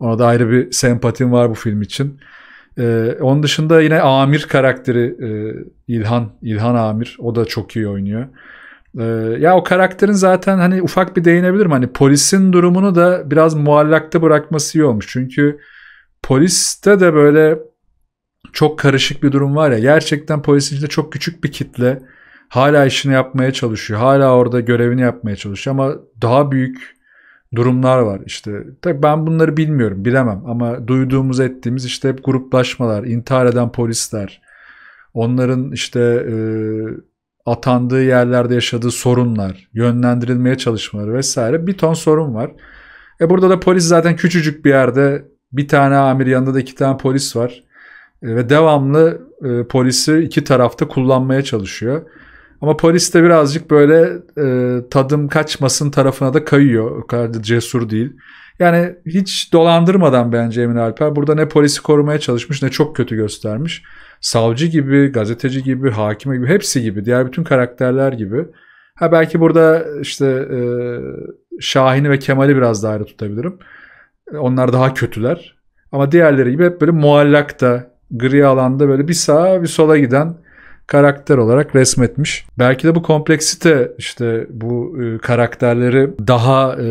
ona da ayrı bir sempatim var bu film için. E, onun dışında yine Amir karakteri e, İlhan İlhan Amir o da çok iyi oynuyor. Ee, ya o karakterin zaten hani ufak bir değinebilirim. Hani polisin durumunu da biraz muallakta bırakması iyi olmuş. Çünkü poliste de böyle çok karışık bir durum var ya. Gerçekten polisin içinde çok küçük bir kitle hala işini yapmaya çalışıyor. Hala orada görevini yapmaya çalışıyor ama daha büyük durumlar var işte. Tabii ben bunları bilmiyorum, bilemem ama duyduğumuz ettiğimiz işte hep gruplaşmalar, intihar eden polisler, onların işte e, atandığı yerlerde yaşadığı sorunlar, yönlendirilmeye çalışmaları vesaire bir ton sorun var. E burada da polis zaten küçücük bir yerde bir tane amir yanında da iki tane polis var e, ve devamlı e, polisi iki tarafta kullanmaya çalışıyor. Ama polis de birazcık böyle e, tadım kaçmasın tarafına da kayıyor. O kadar da cesur değil. Yani hiç dolandırmadan bence Emin Alper burada ne polisi korumaya çalışmış ne çok kötü göstermiş savcı gibi, gazeteci gibi, hakime gibi, hepsi gibi, diğer bütün karakterler gibi. Ha belki burada işte e, Şahin'i ve Kemal'i biraz daha ayrı tutabilirim. Onlar daha kötüler. Ama diğerleri gibi hep böyle muallakta, gri alanda böyle bir sağa bir sola giden karakter olarak resmetmiş. Belki de bu kompleksite işte bu e, karakterleri daha e,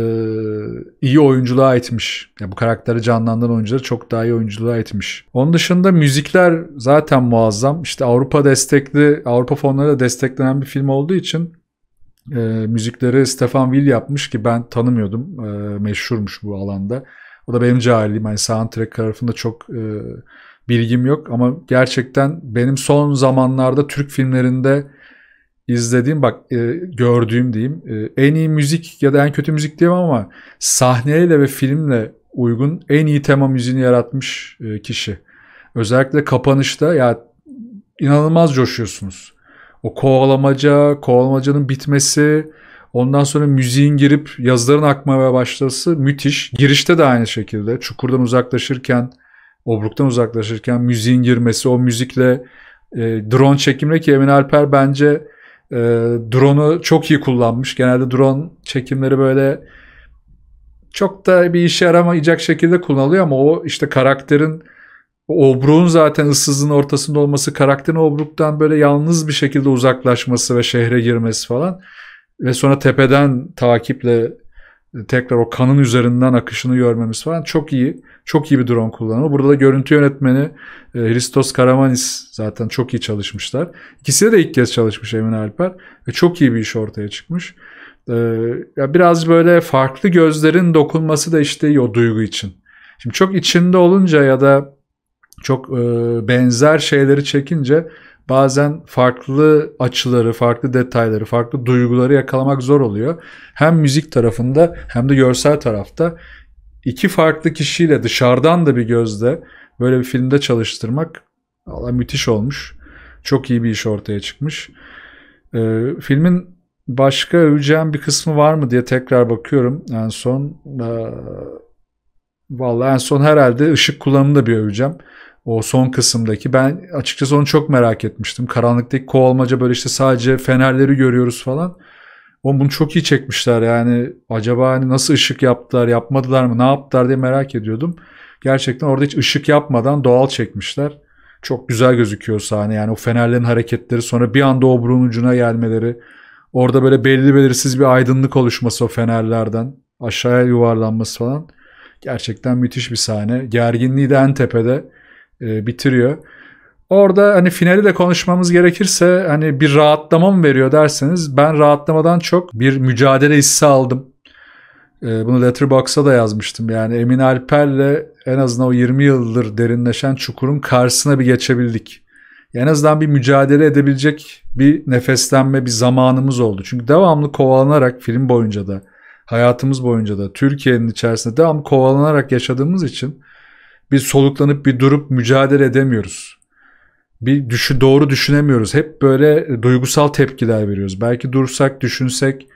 iyi oyunculuğa etmiş. Yani bu karakteri canlandıran oyuncuları çok daha iyi oyunculuğa etmiş. Onun dışında müzikler zaten muazzam. İşte Avrupa destekli, Avrupa fonları desteklenen bir film olduğu için e, müzikleri Stefan Will yapmış ki ben tanımıyordum. E, meşhurmuş bu alanda. O da benim cahilliğim. Yani soundtrack tarafında çok e, bilgim yok ama gerçekten benim son zamanlarda Türk filmlerinde izlediğim bak e, gördüğüm diyeyim e, en iyi müzik ya da en kötü müzik diyeyim ama sahneyle ve filmle uygun en iyi tema müziğini yaratmış e, kişi. Özellikle kapanışta ya inanılmaz coşuyorsunuz. O kovalamaca, kovalamacanın bitmesi, ondan sonra müziğin girip yazıların akmaya başlası müthiş. Girişte de aynı şekilde çukurdan uzaklaşırken obruktan uzaklaşırken müziğin girmesi o müzikle e, drone çekimle ki Emin Alper bence e, drone'u çok iyi kullanmış. Genelde drone çekimleri böyle çok da bir işe yaramayacak şekilde kullanılıyor ama o işte karakterin obruğun zaten ıssızın ortasında olması, karakterin obruktan böyle yalnız bir şekilde uzaklaşması ve şehre girmesi falan ve sonra tepeden takiple tekrar o kanın üzerinden akışını görmemiz falan çok iyi. Çok iyi bir drone kullanımı. Burada da görüntü yönetmeni e, Hristos Karamanis zaten çok iyi çalışmışlar. İkisi de ilk kez çalışmış Emin Alper. Ve çok iyi bir iş ortaya çıkmış. E, ya biraz böyle farklı gözlerin dokunması da işte o duygu için. Şimdi çok içinde olunca ya da çok e, benzer şeyleri çekince bazen farklı açıları, farklı detayları, farklı duyguları yakalamak zor oluyor. Hem müzik tarafında hem de görsel tarafta iki farklı kişiyle dışarıdan da bir gözle böyle bir filmde çalıştırmak valla müthiş olmuş. Çok iyi bir iş ortaya çıkmış. Ee, filmin başka öveceğim bir kısmı var mı diye tekrar bakıyorum. En son e, vallahi en son herhalde ışık da bir öveceğim. O son kısımdaki ben açıkçası onu çok merak etmiştim. Karanlıktaki kovalmaca böyle işte sadece fenerleri görüyoruz falan. O bunu çok iyi çekmişler yani acaba hani nasıl ışık yaptılar yapmadılar mı ne yaptılar diye merak ediyordum. Gerçekten orada hiç ışık yapmadan doğal çekmişler. Çok güzel gözüküyor sahne yani o fenerlerin hareketleri sonra bir anda obruğun ucuna gelmeleri. Orada böyle belli belirsiz bir aydınlık oluşması o fenerlerden aşağıya yuvarlanması falan. Gerçekten müthiş bir sahne. Gerginliği de en tepede e, bitiriyor. Orada hani finali de konuşmamız gerekirse hani bir rahatlama mı veriyor derseniz ben rahatlamadan çok bir mücadele hissi aldım. E, bunu Letterboxd'a da yazmıştım. Yani Emin Alper'le en azından o 20 yıldır derinleşen çukurun karşısına bir geçebildik. En azından bir mücadele edebilecek bir nefeslenme, bir zamanımız oldu. Çünkü devamlı kovalanarak film boyunca da, hayatımız boyunca da, Türkiye'nin içerisinde devamlı kovalanarak yaşadığımız için bir soluklanıp bir durup mücadele edemiyoruz. Bir düşü doğru düşünemiyoruz. Hep böyle duygusal tepkiler veriyoruz. Belki dursak, düşünsek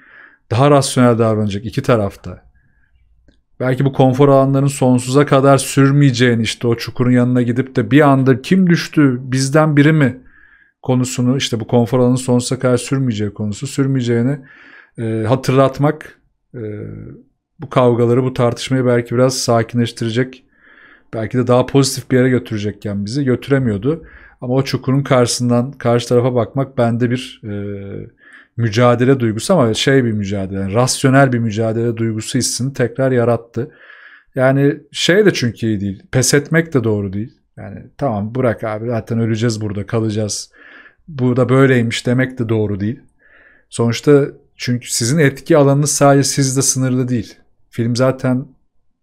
daha rasyonel davranacak iki tarafta. Belki bu konfor alanlarının sonsuza kadar sürmeyeceğini işte o çukurun yanına gidip de bir anda kim düştü bizden biri mi konusunu işte bu konfor alanının sonsuza kadar sürmeyeceği konusu sürmeyeceğini e, hatırlatmak e, bu kavgaları bu tartışmayı belki biraz sakinleştirecek belki de daha pozitif bir yere götürecekken bizi götüremiyordu. Ama o çukurun karşısından karşı tarafa bakmak bende bir e, mücadele duygusu ama şey bir mücadele, yani rasyonel bir mücadele duygusu hissini tekrar yarattı. Yani şey de çünkü iyi değil. Pes etmek de doğru değil. Yani tamam bırak abi zaten öleceğiz burada kalacağız. Burada böyleymiş demek de doğru değil. Sonuçta çünkü sizin etki alanınız sadece sizde sınırlı değil. Film zaten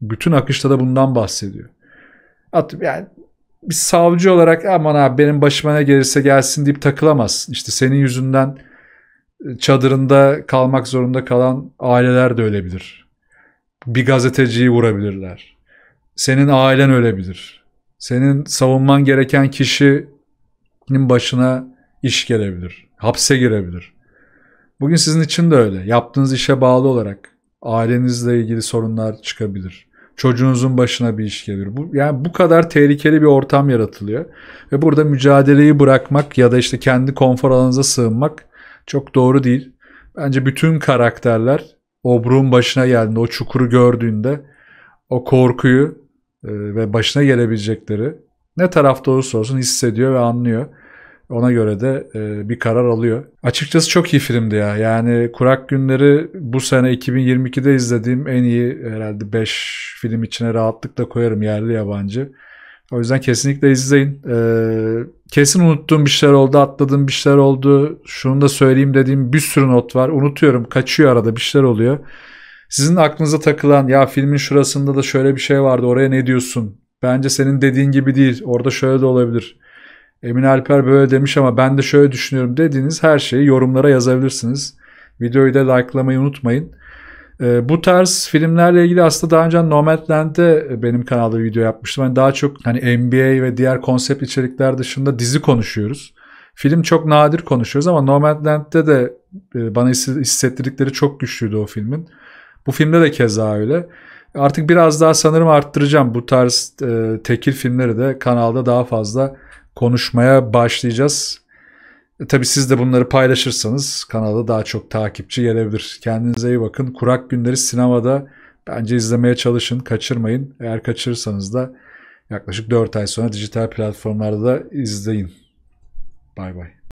bütün akışta da bundan bahsediyor atıp yani bir savcı olarak aman abi benim başıma ne gelirse gelsin deyip takılamaz. İşte senin yüzünden e, çadırında kalmak zorunda kalan aileler de ölebilir. Bir gazeteciyi vurabilirler. Senin ailen ölebilir. Senin savunman gereken kişinin başına iş gelebilir. Hapse girebilir. Bugün sizin için de öyle. Yaptığınız işe bağlı olarak ailenizle ilgili sorunlar çıkabilir çocuğunuzun başına bir iş gelir. Bu, yani bu kadar tehlikeli bir ortam yaratılıyor. Ve burada mücadeleyi bırakmak ya da işte kendi konfor alanınıza sığınmak çok doğru değil. Bence bütün karakterler obruğun başına geldiğinde, o çukuru gördüğünde o korkuyu e, ve başına gelebilecekleri ne tarafta olursa olsun hissediyor ve anlıyor. Ona göre de e, bir karar alıyor. Açıkçası çok iyi filmdi ya. Yani Kurak Günleri bu sene 2022'de izlediğim en iyi herhalde 5 film içine rahatlıkla koyarım yerli yabancı. O yüzden kesinlikle izleyin. Ee, kesin unuttuğum bir şeyler oldu, atladığım bir şeyler oldu. Şunu da söyleyeyim dediğim bir sürü not var. Unutuyorum, kaçıyor arada bir şeyler oluyor. Sizin aklınıza takılan ya filmin şurasında da şöyle bir şey vardı oraya ne diyorsun? Bence senin dediğin gibi değil. Orada şöyle de olabilir. Emin Alper böyle demiş ama ben de şöyle düşünüyorum dediğiniz her şeyi yorumlara yazabilirsiniz. Videoyu da likelamayı unutmayın. Ee, bu tarz filmlerle ilgili aslında daha önce Nomadland'de benim kanalda video yapmıştım. Yani daha çok hani NBA ve diğer konsept içerikler dışında dizi konuşuyoruz. Film çok nadir konuşuyoruz ama Nomadland'de de e, bana hissettirdikleri çok güçlüydü o filmin. Bu filmde de keza öyle. Artık biraz daha sanırım arttıracağım bu tarz e, tekil filmleri de kanalda daha fazla konuşmaya başlayacağız. E, tabii siz de bunları paylaşırsanız kanalda daha çok takipçi gelebilir. Kendinize iyi bakın. Kurak Günleri sinemada bence izlemeye çalışın, kaçırmayın. Eğer kaçırırsanız da yaklaşık 4 ay sonra dijital platformlarda da izleyin. Bay bay.